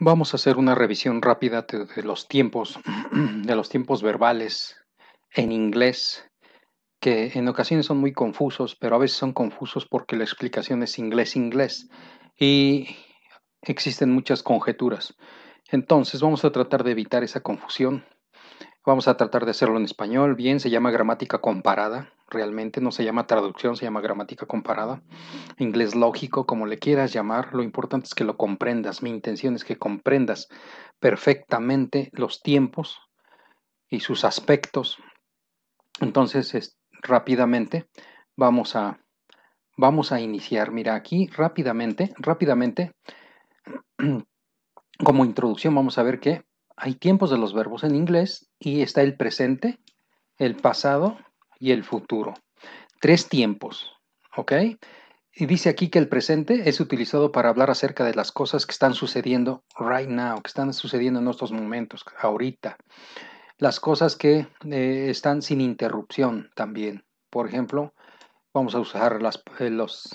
Vamos a hacer una revisión rápida de los tiempos, de los tiempos verbales en inglés, que en ocasiones son muy confusos, pero a veces son confusos porque la explicación es inglés-inglés y existen muchas conjeturas. Entonces vamos a tratar de evitar esa confusión. Vamos a tratar de hacerlo en español. Bien, se llama gramática comparada realmente no se llama traducción, se llama gramática comparada, inglés lógico, como le quieras llamar, lo importante es que lo comprendas, mi intención es que comprendas perfectamente los tiempos y sus aspectos. Entonces, rápidamente vamos a vamos a iniciar. Mira, aquí rápidamente, rápidamente como introducción vamos a ver que hay tiempos de los verbos en inglés y está el presente, el pasado y el futuro. Tres tiempos, ¿ok? Y dice aquí que el presente es utilizado para hablar acerca de las cosas que están sucediendo right now, que están sucediendo en estos momentos, ahorita. Las cosas que eh, están sin interrupción también. Por ejemplo, vamos a usar eh, los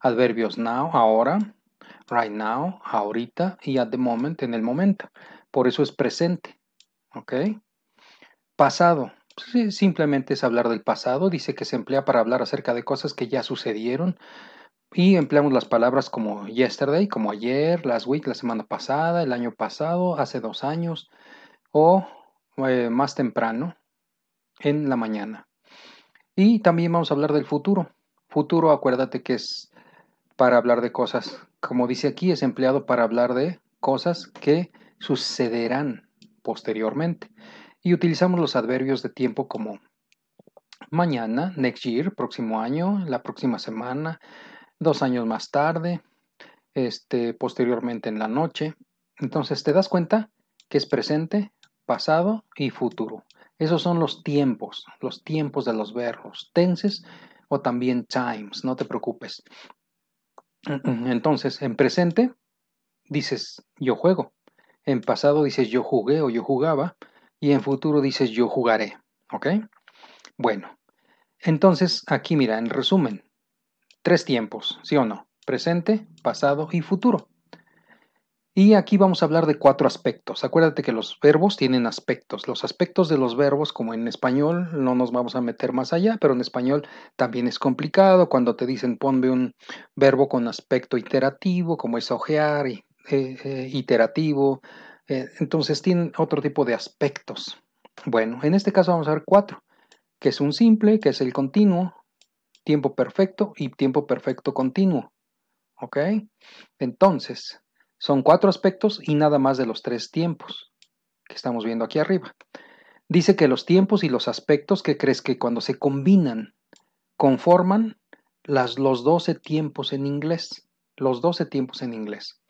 adverbios now, ahora, right now, ahorita y at the moment, en el momento. Por eso es presente. ¿Ok? Pasado. Pues, simplemente es hablar del pasado, dice que se emplea para hablar acerca de cosas que ya sucedieron y empleamos las palabras como yesterday, como ayer, last week, la semana pasada, el año pasado, hace dos años o eh, más temprano en la mañana. Y también vamos a hablar del futuro. Futuro, acuérdate que es para hablar de cosas, como dice aquí, es empleado para hablar de cosas que sucederán posteriormente y utilizamos los adverbios de tiempo como mañana, next year, próximo año, la próxima semana, dos años más tarde, este, posteriormente en la noche. Entonces te das cuenta que es presente, pasado y futuro. Esos son los tiempos, los tiempos de los verbos, tenses o también times, no te preocupes. Entonces, en presente dices yo juego, en pasado dices yo jugué o yo jugaba, y en futuro dices yo jugaré. ¿Ok? Bueno, entonces aquí mira, en resumen, tres tiempos, ¿sí o no? Presente, pasado y futuro. Y aquí vamos a hablar de cuatro aspectos. Acuérdate que los verbos tienen aspectos. Los aspectos de los verbos, como en español, no nos vamos a meter más allá, pero en español también es complicado cuando te dicen ponme un verbo con aspecto iterativo, como es ojear, y eh, eh, iterativo, eh, entonces tienen otro tipo de aspectos. Bueno, en este caso vamos a ver cuatro, que es un simple, que es el continuo, tiempo perfecto y tiempo perfecto continuo. ¿Ok? Entonces, son cuatro aspectos y nada más de los tres tiempos que estamos viendo aquí arriba. Dice que los tiempos y los aspectos que crees que cuando se combinan conforman las, los 12 tiempos en inglés. Los 12 tiempos en inglés.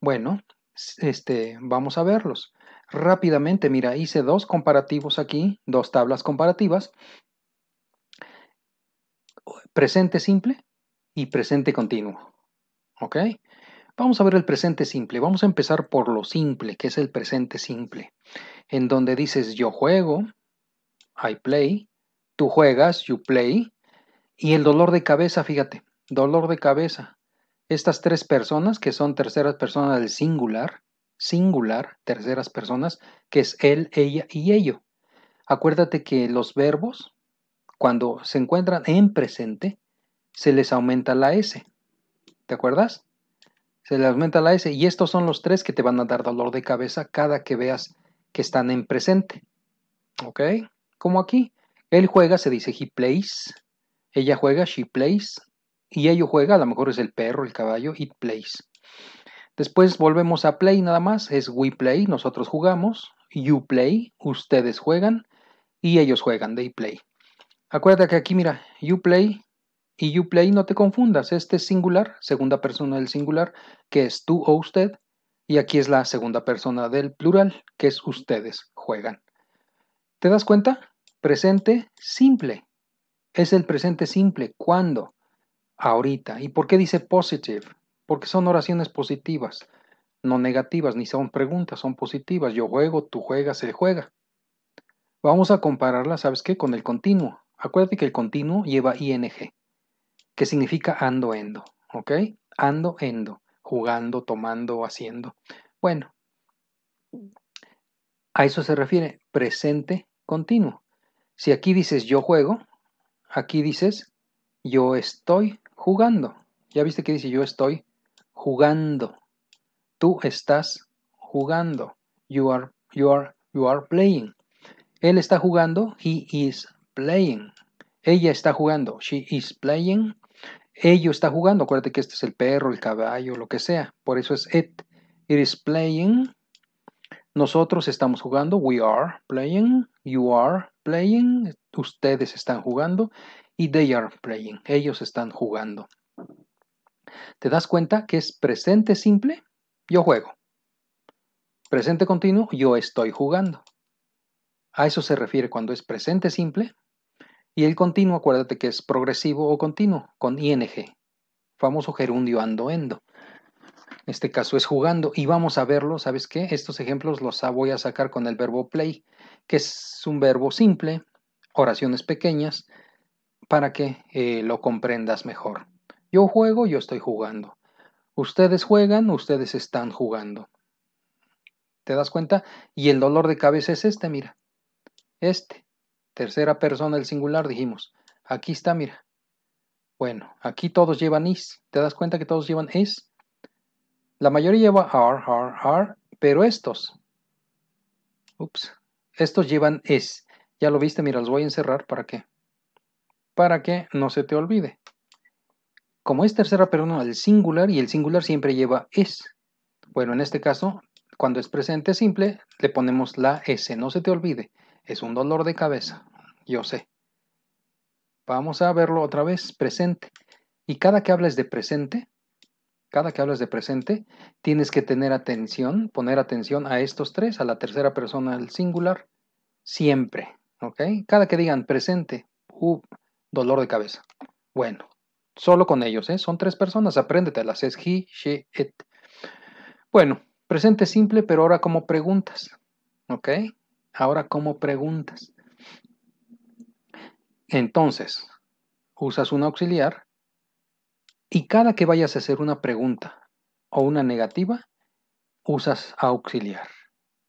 Bueno, este, vamos a verlos. Rápidamente, mira, hice dos comparativos aquí, dos tablas comparativas. Presente simple y presente continuo. ¿Ok? Vamos a ver el presente simple. Vamos a empezar por lo simple, que es el presente simple. En donde dices yo juego, I play, tú juegas, you play. Y el dolor de cabeza, fíjate, dolor de cabeza estas tres personas, que son terceras personas del singular, singular, terceras personas, que es él, ella y ello. Acuérdate que los verbos, cuando se encuentran en presente, se les aumenta la S. ¿Te acuerdas? Se les aumenta la S y estos son los tres que te van a dar dolor de cabeza cada que veas que están en presente. ¿Ok? Como aquí. Él juega, se dice he plays. Ella juega, she plays y ello juega, a lo mejor es el perro, el caballo, it plays. Después volvemos a play nada más, es we play, nosotros jugamos, you play, ustedes juegan y ellos juegan, they play. Acuérdate que aquí mira, you play y you play no te confundas, este es singular, segunda persona del singular, que es tú o usted, y aquí es la segunda persona del plural, que es ustedes juegan. ¿Te das cuenta? Presente simple. Es el presente simple. ¿Cuándo? ahorita. ¿Y por qué dice positive? Porque son oraciones positivas, no negativas, ni son preguntas, son positivas. Yo juego, tú juegas, se juega. Vamos a compararla, ¿sabes qué? Con el continuo. Acuérdate que el continuo lleva ing, que significa ando endo, ¿ok? Ando endo, jugando, tomando, haciendo. Bueno, a eso se refiere presente continuo. Si aquí dices yo juego, aquí dices yo estoy jugando. Ya viste que dice yo estoy jugando. Tú estás jugando. You are, you are, you are playing. Él está jugando. He is playing. Ella está jugando. She is playing. Ello está jugando. Acuérdate que este es el perro, el caballo, lo que sea. Por eso es it. It is playing. Nosotros estamos jugando. We are playing. You are playing. Ustedes están jugando y they are playing, ellos están jugando. ¿Te das cuenta que es presente simple? Yo juego. Presente continuo, yo estoy jugando. A eso se refiere cuando es presente simple. Y el continuo, acuérdate que es progresivo o continuo, con ing, famoso gerundio andoendo. En este caso es jugando y vamos a verlo, ¿sabes qué? Estos ejemplos los voy a sacar con el verbo play, que es un verbo simple, oraciones pequeñas, para que eh, lo comprendas mejor. Yo juego, yo estoy jugando. Ustedes juegan, ustedes están jugando. ¿Te das cuenta? Y el dolor de cabeza es este, mira. Este. Tercera persona del singular, dijimos. Aquí está, mira. Bueno, aquí todos llevan is. ¿Te das cuenta que todos llevan is? La mayoría lleva are, are, are, pero estos. Ups. Estos llevan is Ya lo viste, mira, los voy a encerrar para que para que no se te olvide. Como es tercera persona el singular y el singular siempre lleva es. Bueno, en este caso, cuando es presente simple, le ponemos la S, no se te olvide. Es un dolor de cabeza, yo sé. Vamos a verlo otra vez, presente. Y cada que hables de presente, cada que hables de presente, tienes que tener atención, poner atención a estos tres, a la tercera persona del singular, siempre. ¿Ok? Cada que digan presente, u, dolor de cabeza. Bueno, solo con ellos, ¿eh? Son tres personas, apréndetelas. Es he, she, it. Bueno, presente simple, pero ahora como preguntas. ¿Ok? Ahora como preguntas. Entonces, usas un auxiliar y cada que vayas a hacer una pregunta o una negativa, usas auxiliar.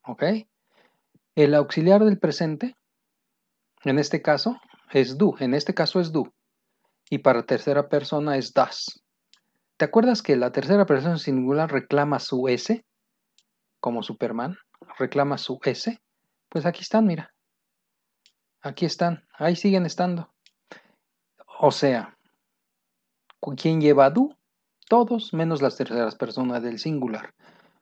¿Ok? El auxiliar del presente, en este caso, es du, en este caso es du. Y para tercera persona es das. ¿Te acuerdas que la tercera persona singular reclama su S? Como Superman, reclama su S. Pues aquí están, mira. Aquí están, ahí siguen estando. O sea, ¿quién lleva du? Todos menos las terceras personas del singular.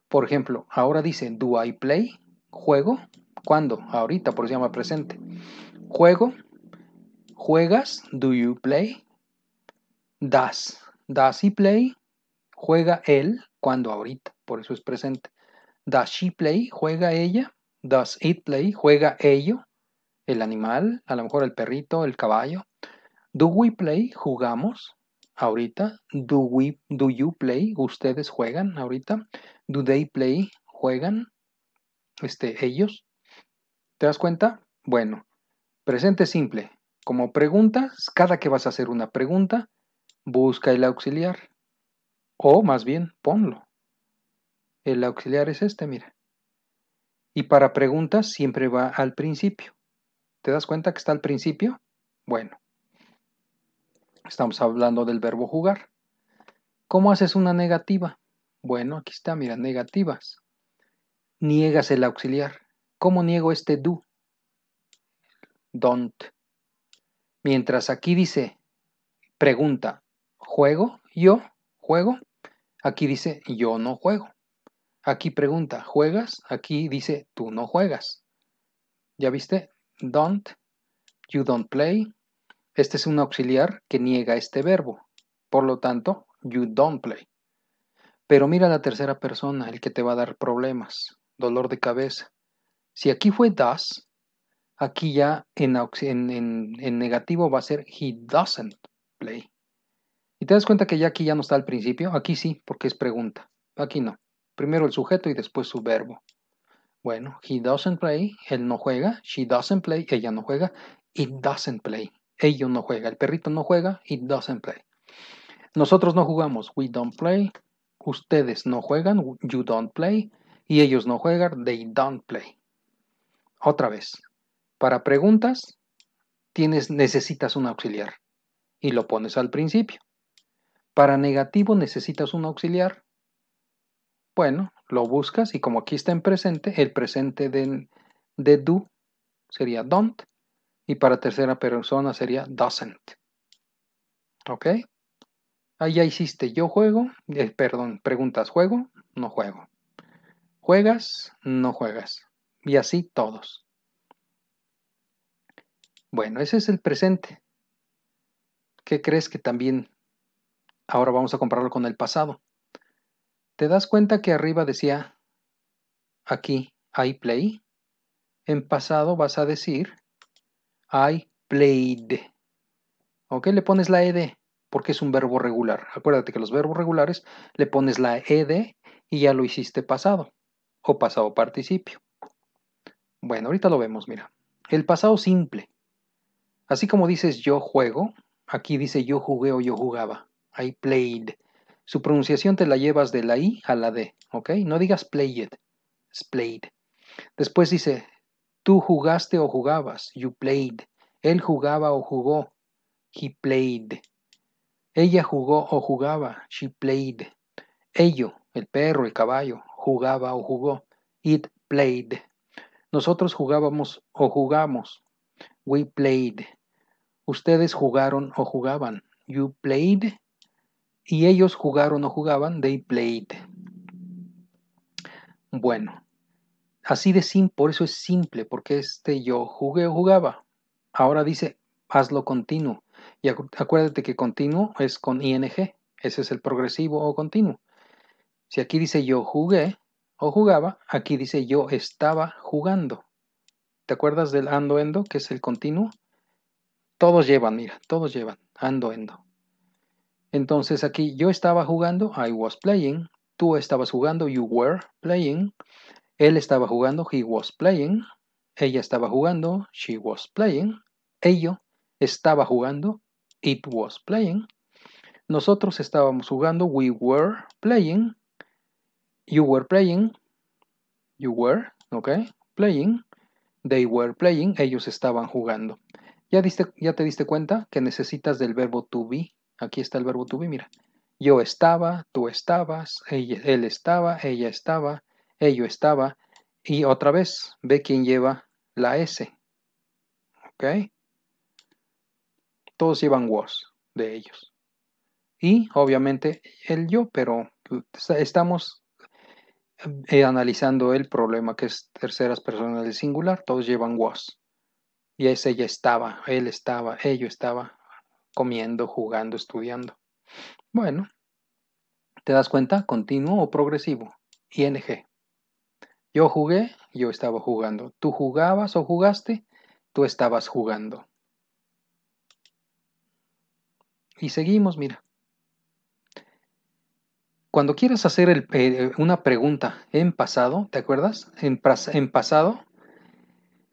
Por ejemplo, ahora dice do I play, juego, ¿cuándo? Ahorita, por si llama presente. Juego ¿Juegas? ¿Do you play? does, Does he play? Juega él cuando ahorita, por eso es presente. Does she play? Juega ella. Does it play? Juega ello. El animal, a lo mejor el perrito, el caballo. Do we play? Jugamos. Ahorita. Do we do you play? Ustedes juegan ahorita. Do they play? Juegan. Este, ellos. ¿Te das cuenta? Bueno, presente simple como preguntas, cada que vas a hacer una pregunta, busca el auxiliar. O más bien, ponlo. El auxiliar es este, mira. Y para preguntas siempre va al principio. ¿Te das cuenta que está al principio? Bueno, estamos hablando del verbo jugar. ¿Cómo haces una negativa? Bueno, aquí está, mira, negativas. Niegas el auxiliar. ¿Cómo niego este do? Don't. Mientras aquí dice pregunta, ¿juego yo? ¿Juego? Aquí dice yo no juego. Aquí pregunta, ¿juegas? Aquí dice tú no juegas. ¿Ya viste? Don't, you don't play. Este es un auxiliar que niega este verbo. Por lo tanto, you don't play. Pero mira la tercera persona, el que te va a dar problemas, dolor de cabeza. Si aquí fue das, Aquí ya en, negativo va a ser he doesn't play. Y te das cuenta que ya aquí ya no está al principio. Aquí sí, porque es pregunta. Aquí no. Primero el sujeto y después su verbo. Bueno, he doesn't play, él no juega. She doesn't play, ella no juega. It doesn't play, ello no juega. El perrito no juega, it doesn't play. Nosotros no jugamos, we don't play. Ustedes no juegan, you don't play. Y ellos no juegan, they don't play. Otra vez, para preguntas, tienes, necesitas un auxiliar y lo pones al principio. Para negativo necesitas un auxiliar. Bueno, lo buscas y como aquí está en presente, el presente del, de do sería don't y para tercera persona sería doesn't. ¿Ok? Ahí ya hiciste yo juego, eh, perdón, preguntas juego, no juego. Juegas, no juegas. Y así todos. Bueno, ese es el presente. ¿Qué crees que también ahora vamos a compararlo con el pasado? ¿Te das cuenta que arriba decía aquí I play? En pasado vas a decir I played. ¿Ok? Le pones la ed porque es un verbo regular. Acuérdate que los verbos regulares le pones la ed y ya lo hiciste pasado o pasado participio. Bueno, ahorita lo vemos, mira. El pasado simple Así como dices yo juego, aquí dice yo jugué o yo jugaba. I played. Su pronunciación te la llevas de la I a la D, ¿ok? No digas played, it's played. Después dice, tú jugaste o jugabas, you played. Él jugaba o jugó, he played. Ella jugó o jugaba, she played. Ello, el perro, el caballo, jugaba o jugó, it played. Nosotros jugábamos o jugamos, We played. Ustedes jugaron o jugaban. You played. Y ellos jugaron o jugaban. They played. Bueno, así de simple, por eso es simple, porque este yo jugué o jugaba. Ahora dice, hazlo continuo. Y acuérdate que continuo es con ing, ese es el progresivo o continuo. Si aquí dice yo jugué o jugaba, aquí dice yo estaba jugando. ¿Te acuerdas del ando endo, que es el continuo? Todos llevan, mira, todos llevan ando endo. Entonces aquí yo estaba jugando, I was playing, tú estabas jugando, you were playing, él estaba jugando, he was playing, ella estaba jugando, she was playing, ello estaba jugando, it was playing, nosotros estábamos jugando, we were playing, you were playing, you were, ok, playing, They were playing, ellos estaban jugando. ¿Ya, te diste cuenta que necesitas del verbo to be? Aquí está el verbo to be, mira. Yo estaba, tú estabas, él estaba, ella estaba, ello estaba. Y otra vez, ve quién lleva la S. ¿Ok? Todos llevan was de ellos. Y obviamente el yo, pero pues, estamos eh, analizando el problema que es terceras personas del singular, todos llevan was. Y es ella estaba, él estaba, ello estaba comiendo, jugando, estudiando. Bueno, ¿te das cuenta? Continuo o progresivo. ING. Yo jugué, yo estaba jugando. Tú jugabas o jugaste, tú estabas jugando. Y seguimos, mira. Cuando quieres hacer eh, una pregunta en pasado, ¿te acuerdas? En, pasado,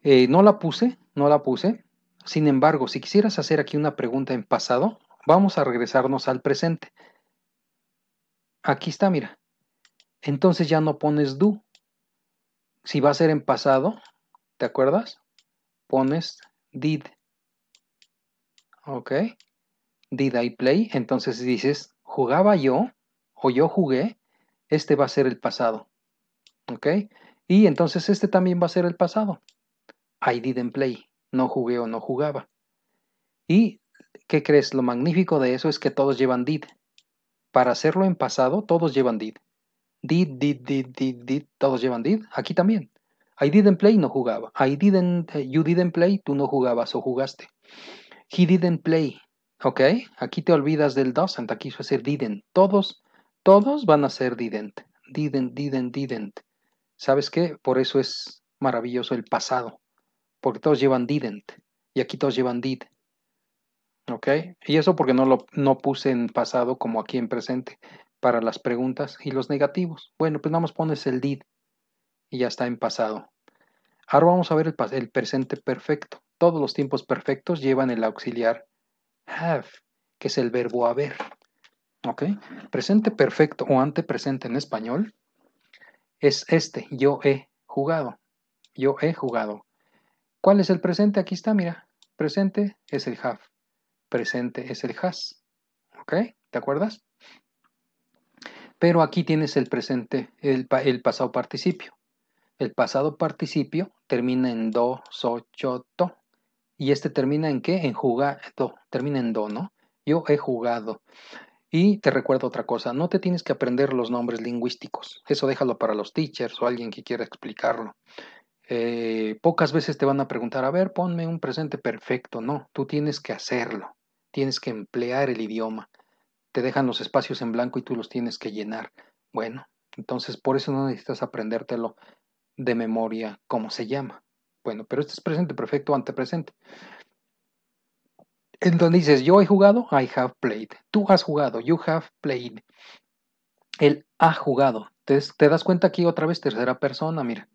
eh, no la puse, no la puse. Sin embargo, si quisieras hacer aquí una pregunta en pasado, vamos a regresarnos al presente. Aquí está, mira. Entonces ya no pones do. Si va a ser en pasado, ¿te acuerdas? Pones did. Ok. Did I play? Entonces dices, jugaba yo o yo jugué, este va a ser el pasado. ¿Ok? Y entonces este también va a ser el pasado. I didn't play. No jugué o no jugaba. ¿Y qué crees? Lo magnífico de eso es que todos llevan did. Para hacerlo en pasado, todos llevan did. Did, did, did, did, did. Todos llevan did. Aquí también. I didn't play, no jugaba. I didn't, eh, you didn't play, tú no jugabas o jugaste. He didn't play. ¿Ok? Aquí te olvidas del doesn't. Aquí suele ser didn't. Todos todos van a ser dident, didn't, didn't, didn't. ¿Sabes qué? Por eso es maravilloso el pasado, porque todos llevan didn't y aquí todos llevan did. ¿Ok? Y eso porque no lo no puse en pasado como aquí en presente para las preguntas y los negativos. Bueno, pues nada más pones el did y ya está en pasado. Ahora vamos a ver el presente perfecto. Todos los tiempos perfectos llevan el auxiliar have, que es el verbo haber. ¿ok? Presente perfecto o antepresente en español es este, yo he jugado, yo he jugado. ¿Cuál es el presente? Aquí está, mira, presente es el have, presente es el has, ¿ok? ¿Te acuerdas? Pero aquí tienes el presente, el, pasado participio. El pasado participio termina en do, so, cho, to. ¿Y este termina en qué? En jugado. Termina en do, ¿no? Yo he jugado. Y te recuerdo otra cosa, no te tienes que aprender los nombres lingüísticos, eso déjalo para los teachers o alguien que quiera explicarlo. Eh, pocas veces te van a preguntar, a ver, ponme un presente perfecto, no, tú tienes que hacerlo, tienes que emplear el idioma, te dejan los espacios en blanco y tú los tienes que llenar. Bueno, entonces por eso no necesitas aprendértelo de memoria como se llama. Bueno, pero este es presente perfecto, o antepresente. Entonces dices, yo he jugado, I have played. Tú has jugado, you have played. Él ha jugado. Entonces, te das cuenta aquí otra vez, tercera persona, mira.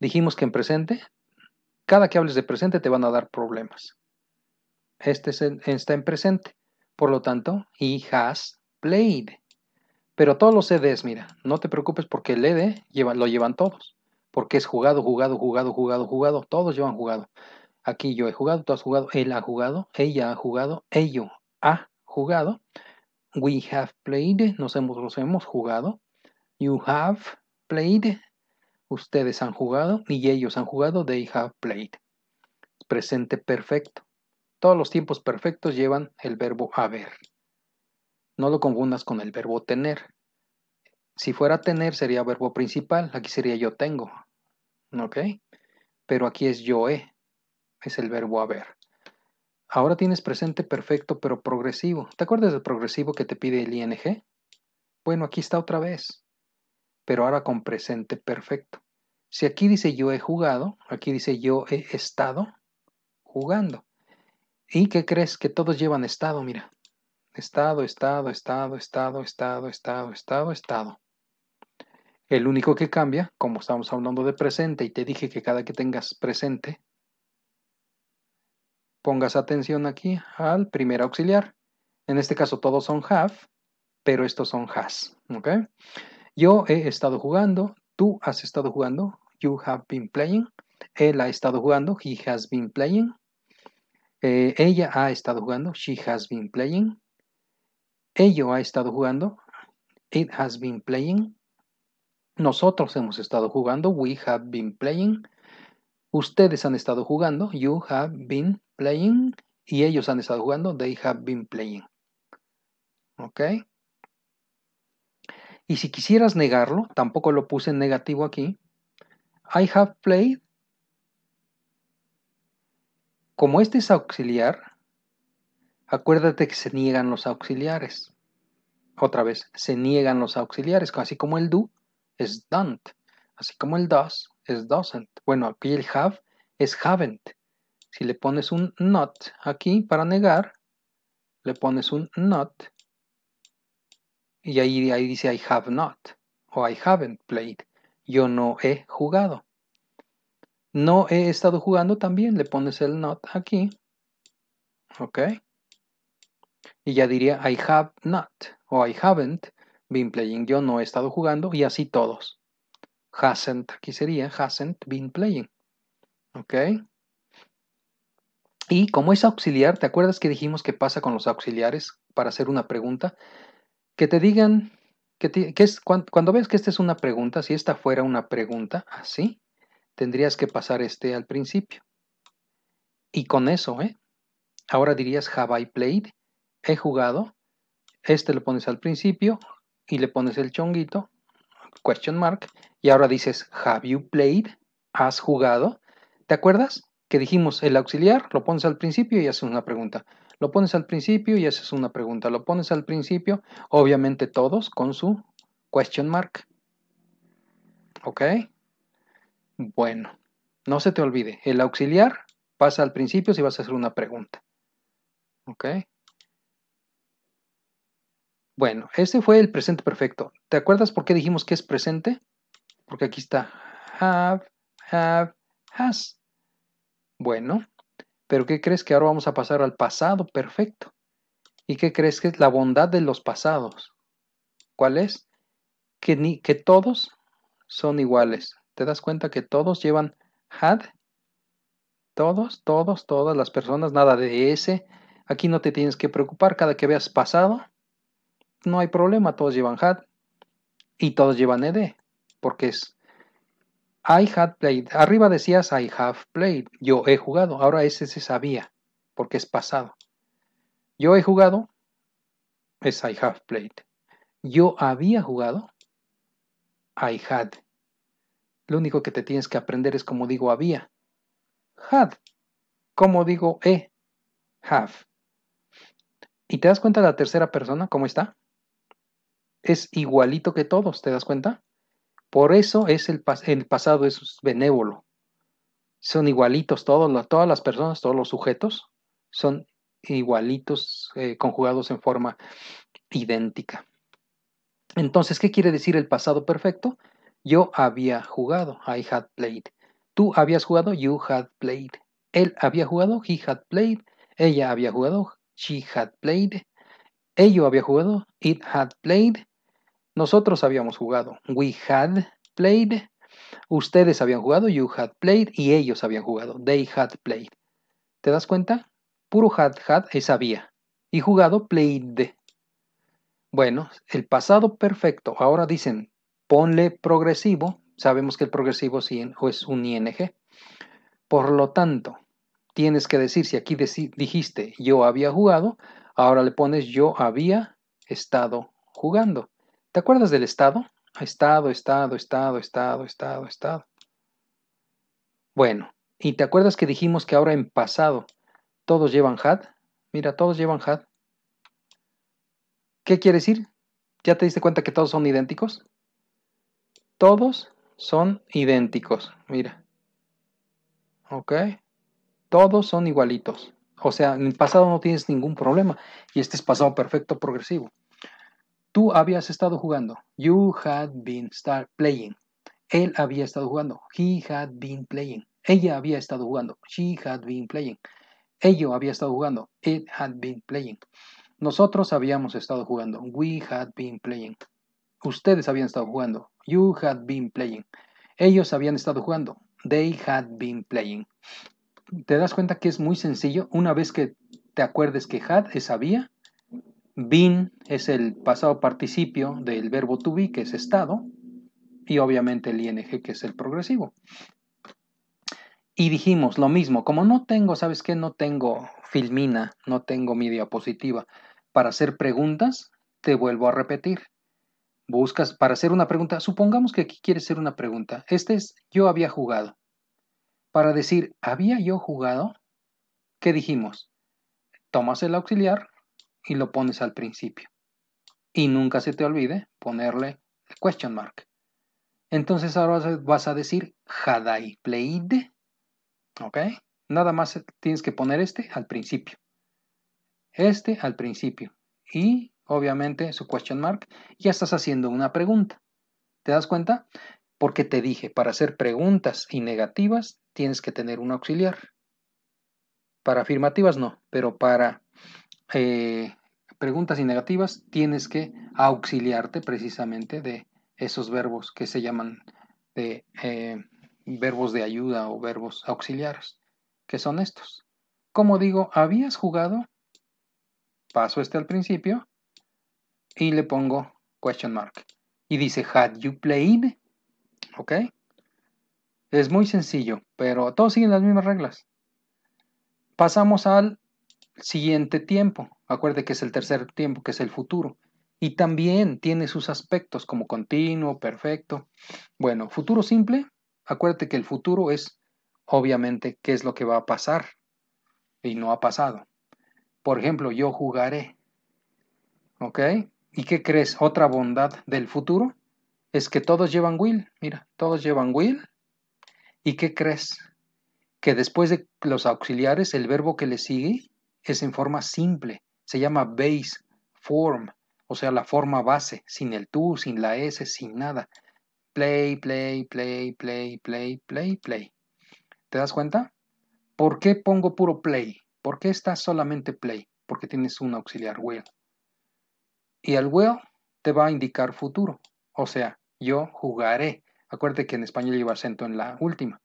Dijimos que en presente, cada que hables de presente te van a dar problemas. Este está en presente. Por lo tanto, he has played. Pero todos los EDs, mira, no te preocupes porque el ED lo llevan todos. Porque es jugado, jugado, jugado, jugado, jugado. Todos llevan jugado. Aquí yo he jugado, tú has jugado, él ha jugado, ella ha jugado, ello ha jugado. We have played, nos hemos, jugado. You have played, ustedes han jugado y ellos han jugado, they have played. Presente perfecto. Todos los tiempos perfectos llevan el verbo haber. No lo confundas con el verbo tener. Si fuera tener sería verbo principal, aquí sería yo tengo. ¿Ok? Pero aquí es yo he es el verbo haber. Ahora tienes presente perfecto pero progresivo. ¿Te acuerdas del progresivo que te pide el ING? Bueno, aquí está otra vez, pero ahora con presente perfecto. Si aquí dice yo he jugado, aquí dice yo he estado jugando. ¿Y qué crees? Que todos llevan estado, mira. Estado, estado, estado, estado, estado, estado, estado, estado. El único que cambia, como estamos hablando de presente y te dije que cada que tengas presente, pongas atención aquí al primer auxiliar. En este caso todos son have, pero estos son has. ¿okay? Yo he estado jugando, tú has estado jugando, you have been playing, él ha estado jugando, he has been playing, eh, ella ha estado jugando, she has been playing, ello ha estado jugando, it has been playing, nosotros hemos estado jugando, we have been playing, Ustedes han estado jugando. You have been playing. Y ellos han estado jugando. They have been playing. ¿Ok? Y si quisieras negarlo, tampoco lo puse en negativo aquí. I have played. Como este es auxiliar, acuérdate que se niegan los auxiliares. Otra vez, se niegan los auxiliares, así como el do es don't, así como el does es doesn't. Bueno, aquí el have es haven't. Si le pones un not aquí para negar, le pones un not y ahí, ahí dice I have not o I haven't played. Yo no he jugado. No he estado jugando también, le pones el not aquí. ¿Ok? Y ya diría I have not o I haven't been playing. Yo no he estado jugando y así todos hasn't, aquí sería hasn't been playing. ¿Ok? Y como es auxiliar, ¿te acuerdas que dijimos que pasa con los auxiliares para hacer una pregunta? Que te digan, que, es, cuando, cuando, ves que esta es una pregunta, si esta fuera una pregunta así, tendrías que pasar este al principio. Y con eso, ¿eh? Ahora dirías, have I played? He jugado. Este lo pones al principio y le pones el chonguito, question mark, y ahora dices, ¿have you played? ¿Has jugado? ¿Te acuerdas? Que dijimos el auxiliar, lo pones al principio y haces una pregunta. Lo pones al principio y haces una pregunta. Lo pones al principio, obviamente todos con su question mark. ¿Ok? Bueno, no se te olvide, el auxiliar pasa al principio si vas a hacer una pregunta. ¿Ok? Bueno, este fue el presente perfecto. ¿Te acuerdas por qué dijimos que es presente? porque aquí está have, have, has. Bueno, pero ¿qué crees que ahora vamos a pasar al pasado perfecto? ¿Y qué crees que es la bondad de los pasados? ¿Cuál es? Que, ni, que todos son iguales. ¿Te das cuenta que todos llevan had? Todos, todos, todas las personas, nada de ese. Aquí no te tienes que preocupar. Cada que veas pasado, no hay problema. Todos llevan had y todos llevan ed porque es I had played. Arriba decías I have played. Yo he jugado. Ahora ese se sabía, porque es pasado. Yo he jugado es I have played. Yo había jugado I had. Lo único que te tienes que aprender es como digo había. Had. Como digo he. Have. ¿Y te das cuenta la tercera persona cómo está? Es igualito que todos, ¿te das cuenta? Por eso es el, pasado es benévolo. Son igualitos todos, todas las personas, todos los sujetos son igualitos, eh, conjugados en forma idéntica. Entonces, ¿qué quiere decir el pasado perfecto? Yo había jugado, I had played. Tú habías jugado, you had played. Él había jugado, he had played. Ella había jugado, she had played. Ello había jugado, it had played. Nosotros habíamos jugado. We had played. Ustedes habían jugado. You had played. Y ellos habían jugado. They had played. ¿Te das cuenta? Puro had, had es había. Y jugado, played. Bueno, el pasado perfecto. Ahora dicen, ponle progresivo. Sabemos que el progresivo es un ing. Por lo tanto, tienes que decir, si aquí dijiste yo había jugado, ahora le pones yo había estado jugando. ¿Te acuerdas del estado? Estado, estado, estado, estado, estado, estado. Bueno, ¿y te acuerdas que dijimos que ahora en pasado todos llevan had? Mira, todos llevan had. ¿Qué quiere decir? ¿Ya te diste cuenta que todos son idénticos? Todos son idénticos, mira. ¿Ok? Todos son igualitos. O sea, en el pasado no tienes ningún problema y este es pasado perfecto progresivo. Tú habías estado jugando. You had been star playing. Él había estado jugando. He had been playing. Ella había estado jugando. She had been playing. Ello había estado jugando. It had been playing. Nosotros habíamos estado jugando. We had been playing. Ustedes habían estado jugando. You had been playing. Ellos habían estado jugando. They had been playing. ¿Te das cuenta que es muy sencillo? Una vez que te acuerdes que had es había BIN es el pasado participio del verbo to be, que es estado, y obviamente el ing, que es el progresivo. Y dijimos lo mismo, como no tengo, ¿sabes qué? No tengo filmina, no tengo mi diapositiva. Para hacer preguntas, te vuelvo a repetir. Buscas para hacer una pregunta, supongamos que aquí quieres hacer una pregunta. Este es yo había jugado. Para decir había yo jugado, ¿qué dijimos? Tomas el auxiliar, y lo pones al principio. Y nunca se te olvide ponerle el question mark. Entonces ahora vas a decir Hadai Pleide. ¿Ok? Nada más tienes que poner este al principio. Este al principio. Y obviamente su question mark. Ya estás haciendo una pregunta. ¿Te das cuenta? Porque te dije, para hacer preguntas y negativas tienes que tener un auxiliar. Para afirmativas no, pero para eh, preguntas y negativas, tienes que auxiliarte precisamente de esos verbos que se llaman de, eh, verbos de ayuda o verbos auxiliares, que son estos. Como digo, habías jugado, paso este al principio, y le pongo question mark. Y dice, had you played? ¿Ok? Es muy sencillo, pero todos siguen las mismas reglas. Pasamos al siguiente tiempo, acuerde que es el tercer tiempo, que es el futuro. Y también tiene sus aspectos como continuo, perfecto. Bueno, futuro simple, acuérdate que el futuro es obviamente qué es lo que va a pasar y no ha pasado. Por ejemplo, yo jugaré. ¿Ok? ¿Y qué crees? Otra bondad del futuro es que todos llevan will. Mira, todos llevan will. ¿Y qué crees? Que después de los auxiliares, el verbo que le sigue es en forma simple, se llama base form, o sea, la forma base, sin el tú, sin la S, sin nada. Play, play, play, play, play, play, play. ¿Te das cuenta? ¿Por qué pongo puro play? ¿Por qué está solamente play? Porque tienes un auxiliar will. Y el will te va a indicar futuro. O sea, yo jugaré. Acuérdate que en español lleva acento en la última.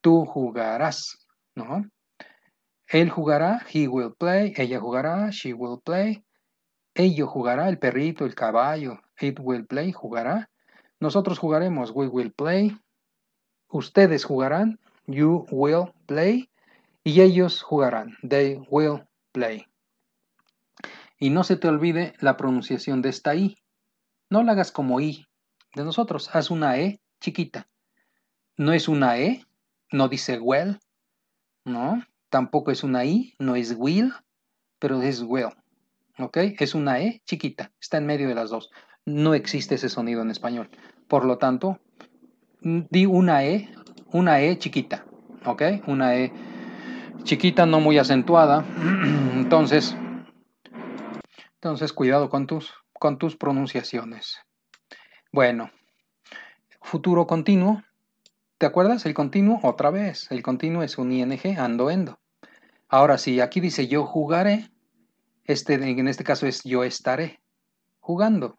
Tú jugarás, ¿no? Él jugará, he will play, ella jugará, she will play, ello jugará, el perrito, el caballo, it will play, jugará. Nosotros jugaremos, we will play. Ustedes jugarán, you will play. Y ellos jugarán, they will play. Y no se te olvide la pronunciación de esta I. No la hagas como I de nosotros, haz una E chiquita. No es una E, no dice well, ¿no? Tampoco es una I, no es will, pero es will. ¿Ok? Es una E chiquita, está en medio de las dos. No existe ese sonido en español. Por lo tanto, mm, di una E, una E chiquita. ¿Ok? Una E chiquita, no muy acentuada. Entonces, entonces cuidado con tus, con tus pronunciaciones. Bueno, futuro continuo. ¿Te acuerdas? El continuo, otra vez. El continuo es un ing, ando, endo. Ahora si aquí dice yo jugaré. Este, en este caso es yo estaré jugando.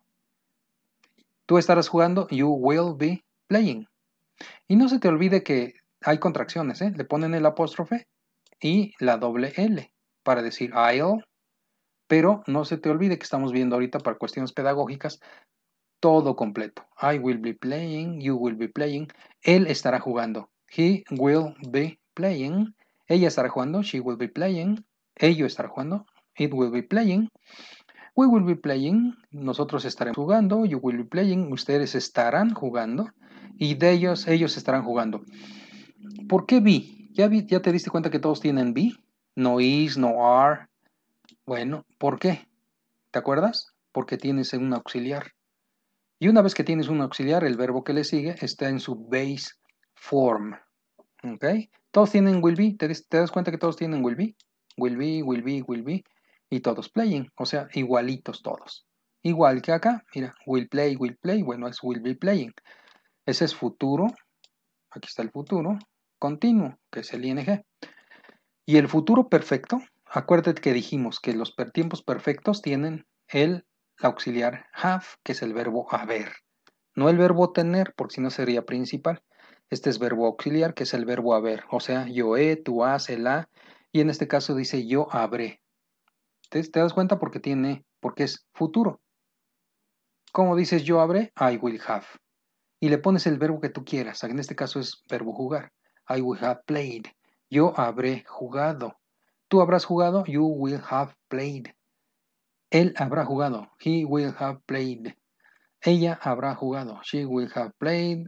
Tú estarás jugando, you will be playing. Y no se te olvide que hay contracciones, ¿eh? le ponen el apóstrofe y la doble L para decir I'll, pero no se te olvide que estamos viendo ahorita para cuestiones pedagógicas todo completo. I will be playing, you will be playing, él estará jugando. He will be playing, ella estará jugando. She will be playing. ellos estarán jugando. It will be playing. We will be playing. Nosotros estaremos jugando. You will be playing. Ustedes estarán jugando. Y de ellos, ellos estarán jugando. ¿Por qué be? ¿Ya, vi, ya te diste cuenta que todos tienen be? No is, no are. Bueno, ¿por qué? ¿Te acuerdas? Porque tienes un auxiliar. Y una vez que tienes un auxiliar, el verbo que le sigue está en su base form. ¿Ok? Todos tienen will be. ¿Te, das cuenta que todos tienen will be? Will be, will be, will be. Y todos playing. O sea, igualitos todos. Igual que acá. Mira, will play, will play. Bueno, es will be playing. Ese es futuro. Aquí está el futuro. Continuo, que es el ing. Y el futuro perfecto. Acuérdate que dijimos que los per tiempos perfectos tienen el auxiliar have, que es el verbo haber. No el verbo tener, porque si no sería principal. Este es verbo auxiliar, que es el verbo haber, o sea, yo he, tú has, él ha, y en este caso dice yo habré. ¿Te, das cuenta? Porque tiene, porque es futuro. ¿Cómo dices yo habré? I will have. Y le pones el verbo que tú quieras, en este caso es verbo jugar. I will have played. Yo habré jugado. Tú habrás jugado, you will have played. Él habrá jugado, he will have played. Ella habrá jugado, she will have played.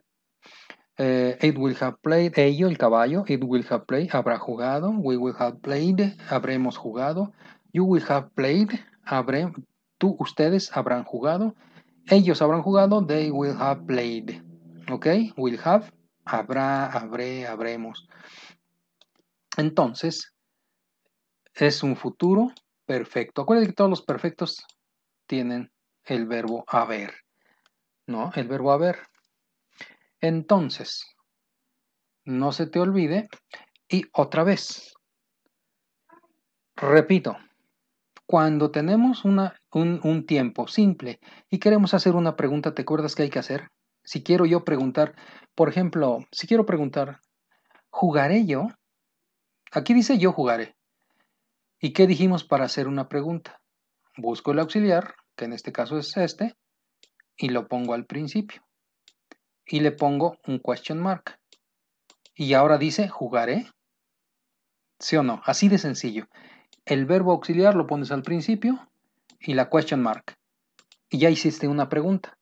Eh, it will have played, ello, el caballo, it will have played, habrá jugado, we will have played, habremos jugado, you will have played, habré, tú, ustedes habrán jugado, ellos habrán jugado, they will have played, ok, will have, habrá, habré, habremos. Entonces, es un futuro perfecto. Acuérdense que todos los perfectos tienen el verbo haber, ¿no? El verbo haber. Entonces, no se te olvide y otra vez. Repito, cuando tenemos un, un, tiempo simple y queremos hacer una pregunta, ¿te acuerdas qué hay que hacer? Si quiero yo preguntar, por ejemplo, si quiero preguntar, ¿jugaré yo? Aquí dice yo jugaré. ¿Y qué dijimos para hacer una pregunta? Busco el auxiliar, que en este caso es este, y lo pongo al principio y le pongo un question mark. Y ahora dice jugaré. ¿eh? ¿Sí o no? Así de sencillo. El verbo auxiliar lo pones al principio y la question mark. Y ya hiciste una pregunta.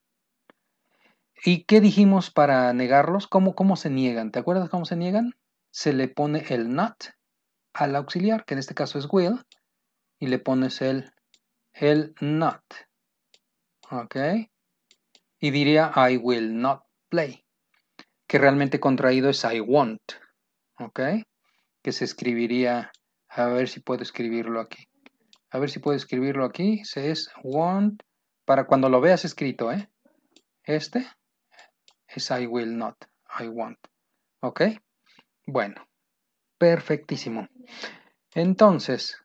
¿Y qué dijimos para negarlos? ¿Cómo, cómo se niegan? ¿Te acuerdas cómo se niegan? Se le pone el not al auxiliar, que en este caso es will, y le pones el, el not. ¿Ok? Y diría I will not play, que realmente contraído es I want, ¿ok? Que se escribiría, a ver si puedo escribirlo aquí. A ver si puedo escribirlo aquí, se es want, para cuando lo veas escrito, ¿eh? Este es I will not, I want, ¿ok? Bueno, perfectísimo. Entonces,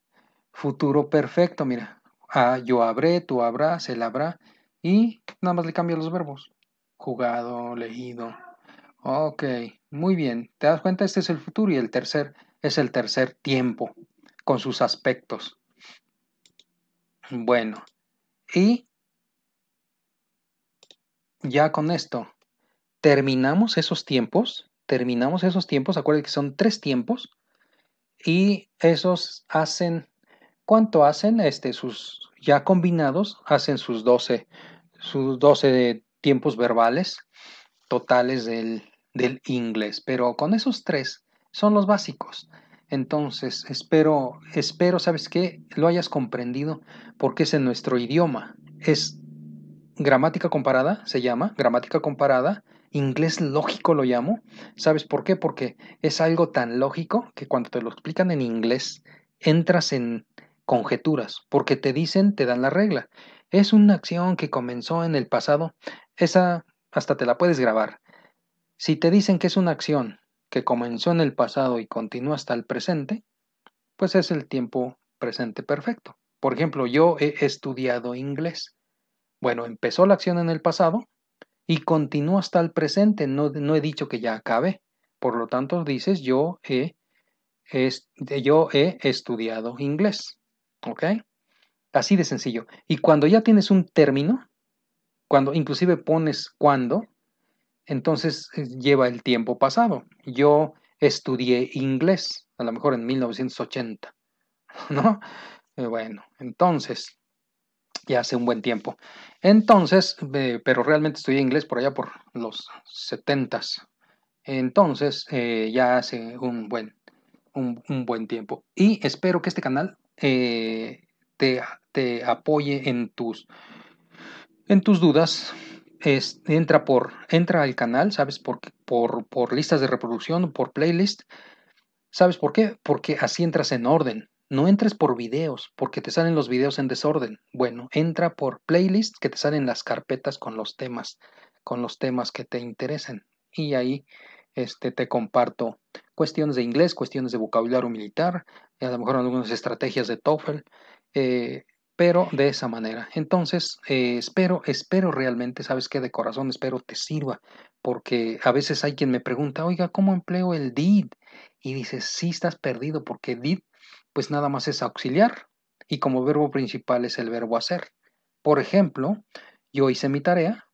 futuro perfecto, mira. Ah, yo habré, tú habrás, él habrá. Y nada más le cambio los verbos jugado, leído. Ok, muy bien. ¿Te das cuenta? Este es el futuro y el tercer es el tercer tiempo con sus aspectos. Bueno, y ya con esto terminamos esos tiempos. Terminamos esos tiempos. Acuérdense que son tres tiempos. Y esos hacen. ¿Cuánto hacen? Este, sus ya combinados hacen sus 12, sus 12 de tiempos verbales totales del, inglés. Pero con esos tres son los básicos. Entonces, espero, espero, ¿sabes qué? Lo hayas comprendido porque es en nuestro idioma. Es gramática comparada, se llama, gramática comparada, inglés lógico lo llamo. ¿Sabes por qué? Porque es algo tan lógico que cuando te lo explican en inglés, entras en conjeturas, porque te dicen, te dan la regla. Es una acción que comenzó en el pasado esa hasta te la puedes grabar. Si te dicen que es una acción que comenzó en el pasado y continúa hasta el presente, pues es el tiempo presente perfecto. Por ejemplo, yo he estudiado inglés. Bueno, empezó la acción en el pasado y continúa hasta el presente. No, no he dicho que ya acabe. Por lo tanto, dices yo he, yo he estudiado inglés. ¿Ok? Así de sencillo. Y cuando ya tienes un término, cuando inclusive pones cuando, entonces eh, lleva el tiempo pasado. Yo estudié inglés, a lo mejor en 1980, ¿no? Eh, bueno, entonces, ya hace un buen tiempo. Entonces, pero realmente estudié inglés por allá por los 70s. Entonces, eh, ya hace un buen, un, buen tiempo. Y espero que este canal te apoye en tus en tus dudas, entra, por, entra al canal, ¿sabes? Por, por, por listas de reproducción, por playlist. ¿Sabes por qué? Porque así entras en orden. No entres por videos, porque te salen los videos en desorden. Bueno, entra por playlist que te salen las carpetas con los temas, con los temas que te interesen. Y ahí este, te comparto cuestiones de inglés, cuestiones de vocabulario militar, a lo mejor algunas estrategias de TOEFL, eh, pero de esa manera. Entonces, eh, espero, espero realmente, sabes que de corazón espero te sirva, porque a veces hay quien me pregunta, oiga, ¿cómo empleo el DID? Y dices, sí estás perdido, porque DID, pues nada más es auxiliar, y como verbo principal es el verbo hacer. Por ejemplo, yo hice mi tarea,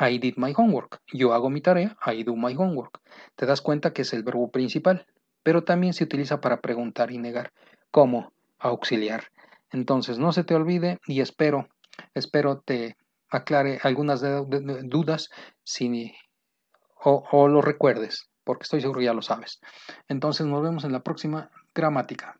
I did my homework. Yo hago mi tarea, I do my homework. Te das cuenta que es el verbo principal, pero también se utiliza para preguntar y negar, ¿Cómo auxiliar. Entonces, no se te olvide y espero, espero te aclare algunas dudas si, o, o lo recuerdes, porque estoy seguro que ya lo sabes. Entonces, nos vemos en la próxima gramática.